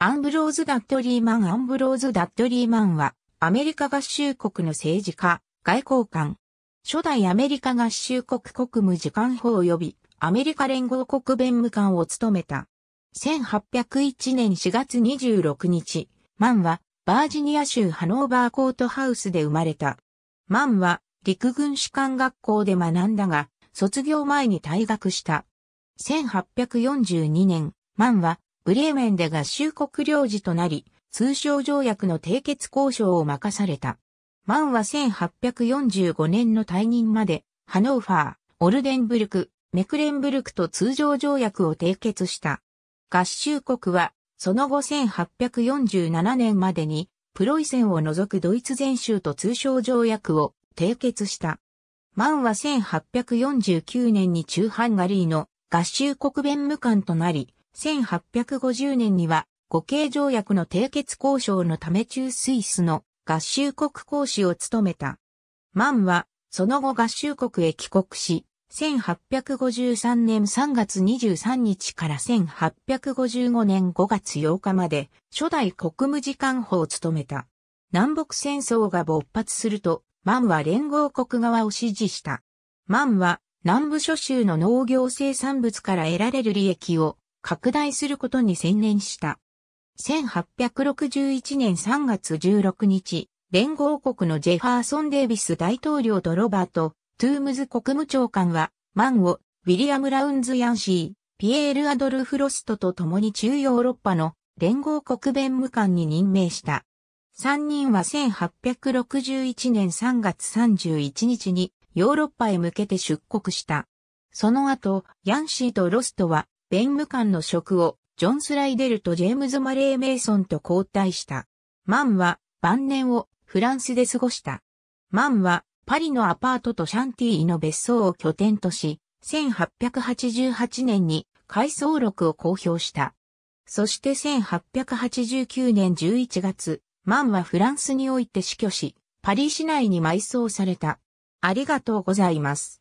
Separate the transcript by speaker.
Speaker 1: アンブローズ・ダッドリーマンアンブローズ・ダッドリーマンは、アメリカ合衆国の政治家、外交官。初代アメリカ合衆国国務次官法及び、アメリカ連合国弁務官を務めた。1801年4月26日、マンは、バージニア州ハノーバーコートハウスで生まれた。マンは、陸軍士官学校で学んだが、卒業前に退学した。1842年、マンは、ブレーメンで合衆国領事となり、通商条約の締結交渉を任された。マンは1845年の退任まで、ハノーファー、オルデンブルク、メクレンブルクと通常条約を締結した。合衆国は、その後1847年までに、プロイセンを除くドイツ全州と通商条約を締結した。マンは1849年に中ハンガリーの合衆国弁務官となり、1850年には五系条約の締結交渉のため中スイスの合衆国公使を務めた。マンはその後合衆国へ帰国し、1853年3月23日から1855年5月8日まで初代国務次官補を務めた。南北戦争が勃発すると、マンは連合国側を支持した。マンは南部諸州の農業生産物から得られる利益を拡大することに専念した。1861年3月16日、連合国のジェファーソン・デイビス大統領とロバート・トゥームズ国務長官は、マンをウィリアム・ラウンズ・ヤンシー、ピエール・アドルフ・ロストと共に中ヨーロッパの連合国弁務官に任命した。3人は1861年3月31日にヨーロッパへ向けて出国した。その後、ヤンシーとロストは弁務官の職をジョン・スライデルとジェームズ・マレー・メイソンと交代した。マンは晩年をフランスで過ごした。マンはパリのアパートとシャンティーの別荘を拠点とし、1888年に回想録を公表した。そして1889年11月、マンはフランスにおいて死去し、パリ市内に埋葬された。ありがとうございます。